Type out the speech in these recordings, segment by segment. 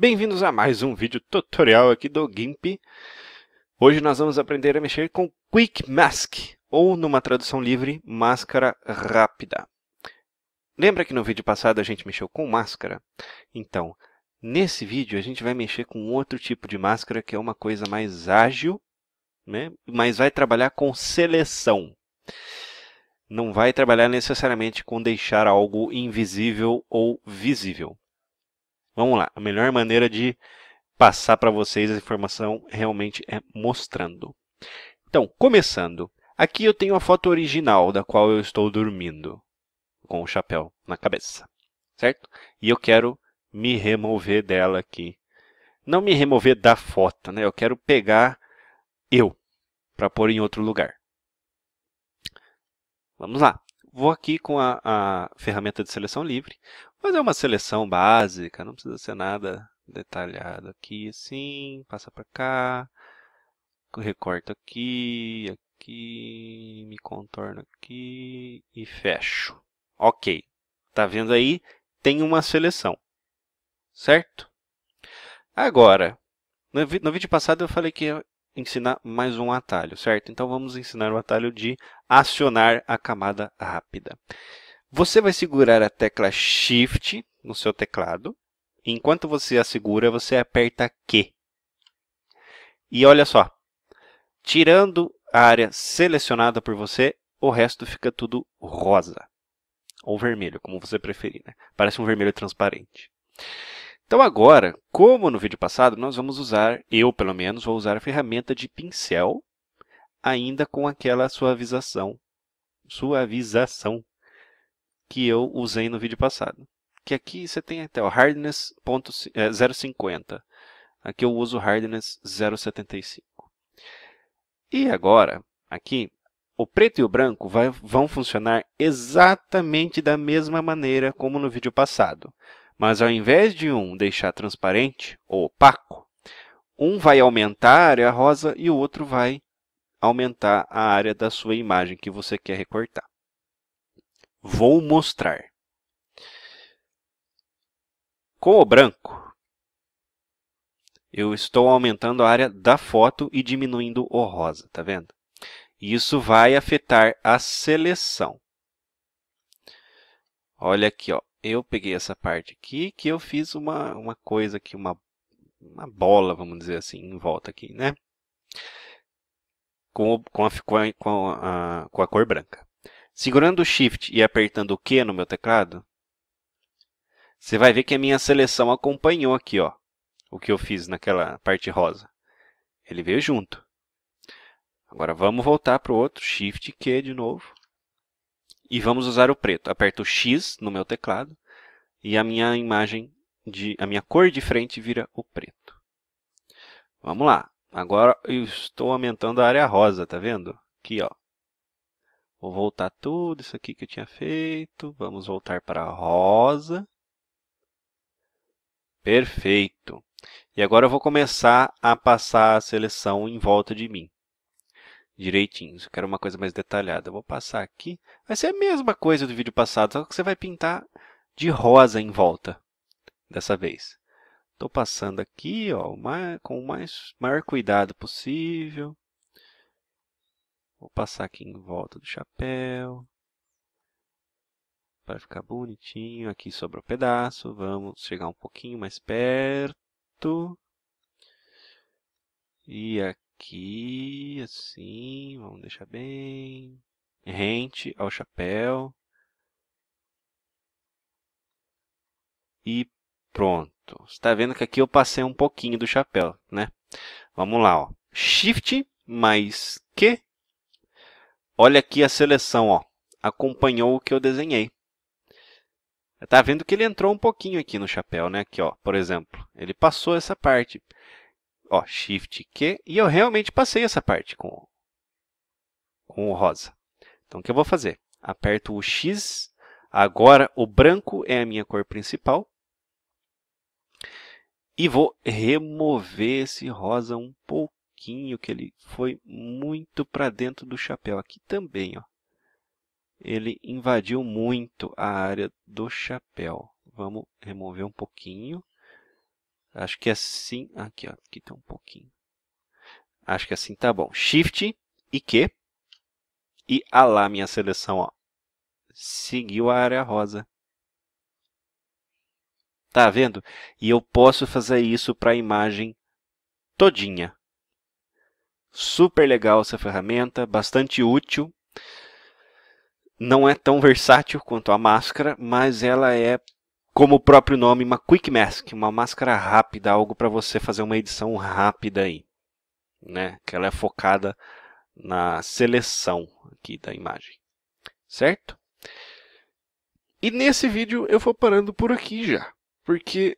Bem-vindos a mais um vídeo tutorial aqui do GIMP. Hoje nós vamos aprender a mexer com Quick Mask, ou numa tradução livre, máscara rápida. Lembra que no vídeo passado a gente mexeu com máscara? Então, nesse vídeo a gente vai mexer com outro tipo de máscara que é uma coisa mais ágil, né? mas vai trabalhar com seleção. Não vai trabalhar necessariamente com deixar algo invisível ou visível. Vamos lá, a melhor maneira de passar para vocês a informação realmente é mostrando. Então, começando, aqui eu tenho a foto original da qual eu estou dormindo, com o chapéu na cabeça, certo? E eu quero me remover dela aqui. Não me remover da foto, né? Eu quero pegar eu para pôr em outro lugar. Vamos lá. Vou aqui com a, a ferramenta de seleção livre, fazer é uma seleção básica, não precisa ser nada detalhado aqui, assim, passa para cá, recorto aqui, aqui, me contorno aqui e fecho. Ok, tá vendo aí? Tem uma seleção, certo? Agora, no, no vídeo passado eu falei que ia ensinar mais um atalho, certo? Então vamos ensinar o atalho de acionar a camada rápida. Você vai segurar a tecla Shift no seu teclado. Enquanto você a segura, você aperta Q. E olha só, tirando a área selecionada por você, o resto fica tudo rosa. Ou vermelho, como você preferir. Né? Parece um vermelho transparente. Então agora, como no vídeo passado, nós vamos usar, eu pelo menos, vou usar a ferramenta de pincel, ainda com aquela suavização. Suavização que eu usei no vídeo passado. Que aqui você tem até o hardness 0.50. É, aqui eu uso hardness 0.75. E agora, aqui, o preto e o branco vai, vão funcionar exatamente da mesma maneira como no vídeo passado. Mas ao invés de um deixar transparente ou opaco, um vai aumentar a área rosa e o outro vai aumentar a área da sua imagem que você quer recortar. Vou mostrar. Com o branco, eu estou aumentando a área da foto e diminuindo o rosa, tá vendo? Isso vai afetar a seleção. Olha aqui, ó. eu peguei essa parte aqui que eu fiz uma, uma coisa aqui, uma, uma bola, vamos dizer assim, em volta aqui, né? Com, com, a, com, a, com a cor branca segurando o Shift e apertando o Q no meu teclado, você vai ver que a minha seleção acompanhou aqui, ó, o que eu fiz naquela parte rosa. Ele veio junto. Agora vamos voltar para o outro, Shift Q de novo. E vamos usar o preto. Aperto X no meu teclado e a minha imagem, de, a minha cor de frente vira o preto. Vamos lá. Agora eu estou aumentando a área rosa, tá vendo? Aqui, ó, Vou voltar tudo isso aqui que eu tinha feito. Vamos voltar para rosa. Perfeito. E agora eu vou começar a passar a seleção em volta de mim. Direitinho, eu quero uma coisa mais detalhada. Eu vou passar aqui. Vai ser a mesma coisa do vídeo passado, só que você vai pintar de rosa em volta dessa vez. Estou passando aqui ó, com o mais, maior cuidado possível. Vou passar aqui em volta do chapéu. Para ficar bonitinho. Aqui sobrou um pedaço. Vamos chegar um pouquinho mais perto. E aqui, assim, vamos deixar bem rente ao chapéu. E pronto. Está vendo que aqui eu passei um pouquinho do chapéu, né? Vamos lá, ó. Shift mais Q Olha aqui a seleção, ó. acompanhou o que eu desenhei. Tá vendo que ele entrou um pouquinho aqui no chapéu, né? Aqui, ó, por exemplo, ele passou essa parte. Ó, Shift Q, e eu realmente passei essa parte com, com o rosa. Então, o que eu vou fazer? Aperto o X, agora o branco é a minha cor principal. E vou remover esse rosa um pouco pouquinho que ele foi muito para dentro do chapéu. Aqui também, ó. Ele invadiu muito a área do chapéu. Vamos remover um pouquinho. Acho que assim, aqui, ó, aqui tem tá um pouquinho. Acho que assim tá bom. Shift e Q. E a lá minha seleção, ó. Seguiu a área rosa. Tá vendo? E eu posso fazer isso para a imagem todinha. Super legal essa ferramenta, bastante útil. Não é tão versátil quanto a máscara, mas ela é, como o próprio nome, uma quick mask, uma máscara rápida, algo para você fazer uma edição rápida aí, né? Que ela é focada na seleção aqui da imagem, certo? E nesse vídeo eu vou parando por aqui já, porque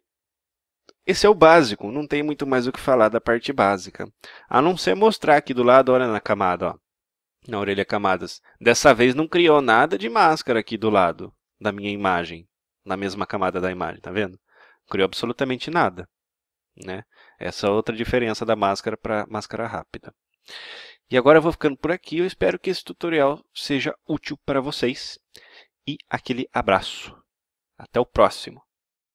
esse é o básico, não tem muito mais o que falar da parte básica. A não ser mostrar aqui do lado, olha na camada, ó, na orelha camadas. Dessa vez não criou nada de máscara aqui do lado da minha imagem, na mesma camada da imagem, tá vendo? criou absolutamente nada. Né? Essa é outra diferença da máscara para máscara rápida. E agora eu vou ficando por aqui. Eu espero que esse tutorial seja útil para vocês. E aquele abraço. Até o próximo.